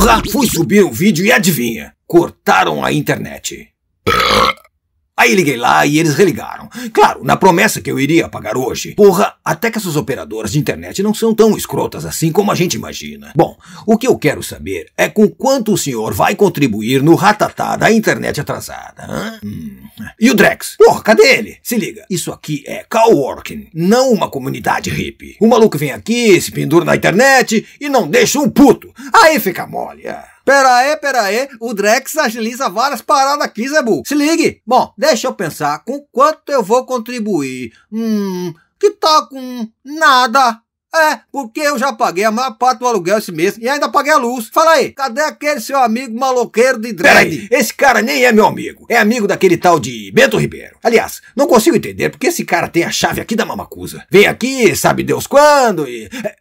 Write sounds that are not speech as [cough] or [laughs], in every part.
Porra, fui subir um vídeo e adivinha? Cortaram a internet. Aí liguei lá e eles religaram. Claro, na promessa que eu iria pagar hoje. Porra, até que essas operadoras de internet não são tão escrotas assim como a gente imagina. Bom, o que eu quero saber é com quanto o senhor vai contribuir no ratatá da internet atrasada. Hum. E o Drex? Porra, cadê ele? Se liga, isso aqui é coworking, não uma comunidade hippie. O maluco vem aqui, se pendura na internet e não deixa um puto. Aí fica mole. Ah. Pera aí, pera aí, o Drex agiliza várias paradas aqui, Zebu. Se ligue. Bom, deixa eu pensar com quanto eu vou contribuir. Hum, que tá com nada? É, porque eu já paguei a maior parte do aluguel esse mês e ainda paguei a luz. Fala aí, cadê aquele seu amigo maloqueiro de Drex? Peraí, esse cara nem é meu amigo. É amigo daquele tal de Bento Ribeiro. Aliás, não consigo entender porque esse cara tem a chave aqui da Mamacusa. Vem aqui, sabe Deus quando e... É,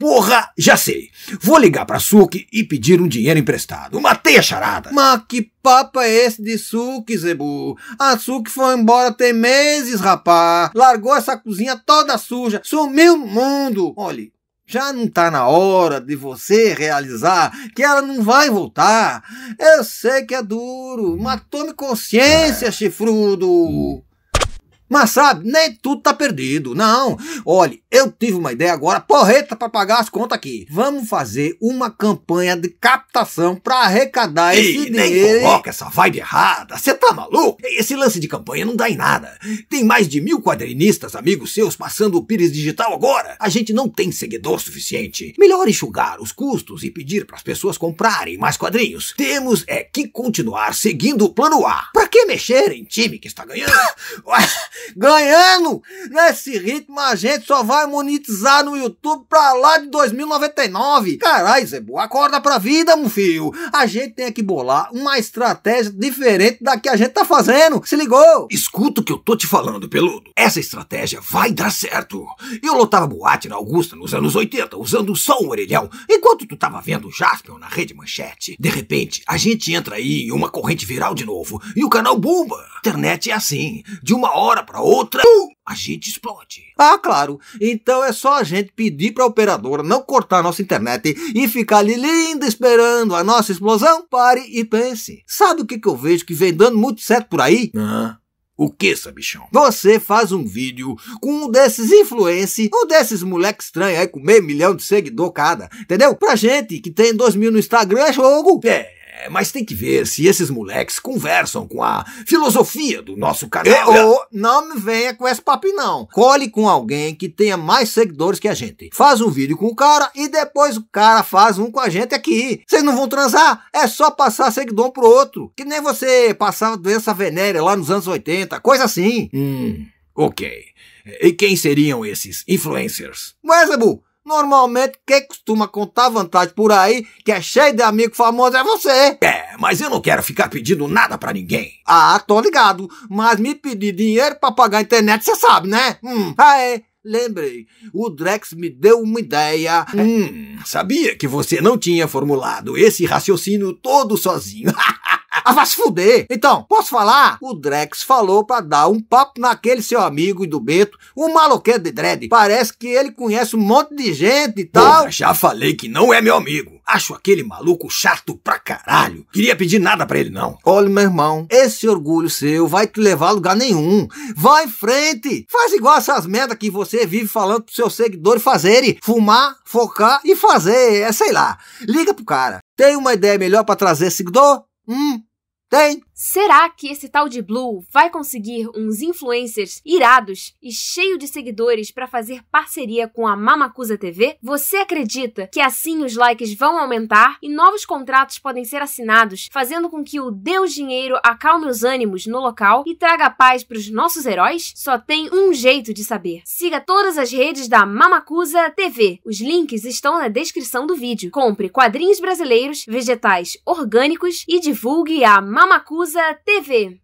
Porra, já sei. Vou ligar pra Suki e pedir um dinheiro emprestado. Matei a charada. Mas que papo é esse de Suki, Zebu? A Suki foi embora tem meses, rapá. Largou essa cozinha toda suja. Sumiu o mundo. Olhe, já não tá na hora de você realizar que ela não vai voltar. Eu sei que é duro. mas tome consciência, é. chifrudo. Mas sabe, nem tudo tá perdido, não. Olhe, eu tive uma ideia agora, porreta para pagar as contas aqui. Vamos fazer uma campanha de captação para arrecadar Ei, esse nem dinheiro. Nem coloca essa vibe errada, você tá maluco? Esse lance de campanha não dá em nada. Tem mais de mil quadrinistas amigos seus passando o Pires Digital agora. A gente não tem seguidor suficiente. Melhor enxugar os custos e pedir para as pessoas comprarem mais quadrinhos. Temos é que continuar seguindo o plano A. Para que mexer em time que está ganhando? [laughs] ganhando nesse ritmo, a gente só vai monetizar no YouTube pra lá de 2099. Caralho, Zé Boa, acorda pra vida, meu filho. A gente tem que bolar uma estratégia diferente da que a gente tá fazendo. Se ligou? Escuta o que eu tô te falando, peludo. Essa estratégia vai dar certo. Eu lotava boate na Augusta nos anos 80, usando só um orelhão, enquanto tu tava vendo o Jasper na rede manchete. De repente, a gente entra aí em uma corrente viral de novo, e o canal bomba. Internet é assim, de uma hora para outra, a gente explode. Ah, claro. Então é só a gente pedir para a operadora não cortar a nossa internet e ficar ali linda esperando a nossa explosão. Pare e pense. Sabe o que, que eu vejo que vem dando muito certo por aí? Ah. O que, sabichão? Você faz um vídeo com um desses influencers, um desses moleques estranhos aí com meio milhão de seguidor cada, entendeu? Pra gente que tem dois mil no Instagram é jogo. É. É, mas tem que ver se esses moleques conversam com a filosofia do nosso canal. Eu, é, oh, não me venha com esse papo, não. Cole com alguém que tenha mais seguidores que a gente. Faz um vídeo com o cara e depois o cara faz um com a gente aqui. Vocês não vão transar? É só passar seguidor um pro outro. Que nem você passava doença venérea lá nos anos 80, coisa assim. Hum, ok. E quem seriam esses influencers? Wezabu, Normalmente, quem costuma contar vantagem por aí, que é cheio de amigo famoso, é você. É, mas eu não quero ficar pedindo nada para ninguém. Ah, tô ligado. Mas me pedir dinheiro para pagar a internet, você sabe, né? Hum, aí, lembrei. O Drex me deu uma ideia. Hum, sabia que você não tinha formulado esse raciocínio todo sozinho. [laughs] Ah, vai se fuder. Então, posso falar? O Drex falou para dar um papo naquele seu amigo e do Bento, o maloqueiro de Dredd. Parece que ele conhece um monte de gente e tal. Pô, já falei que não é meu amigo. Acho aquele maluco chato pra caralho. Queria pedir nada para ele, não. Olha, meu irmão, esse orgulho seu vai te levar a lugar nenhum. Vai em frente. Faz igual essas merda que você vive falando pros seus seguidores fazerem. Fumar, focar e fazer, é sei lá. Liga pro cara. Tem uma ideia melhor para trazer seguidor? Hum, Deen! Será que esse tal de Blue vai conseguir uns influencers irados e cheio de seguidores para fazer parceria com a Mamacusa TV? Você acredita que assim os likes vão aumentar e novos contratos podem ser assinados, fazendo com que o Deus Dinheiro acalme os ânimos no local e traga paz para os nossos heróis? Só tem um jeito de saber. Siga todas as redes da Mamacusa TV. Os links estão na descrição do vídeo. Compre quadrinhos brasileiros, vegetais orgânicos e divulgue a Mamacusa Musa TV.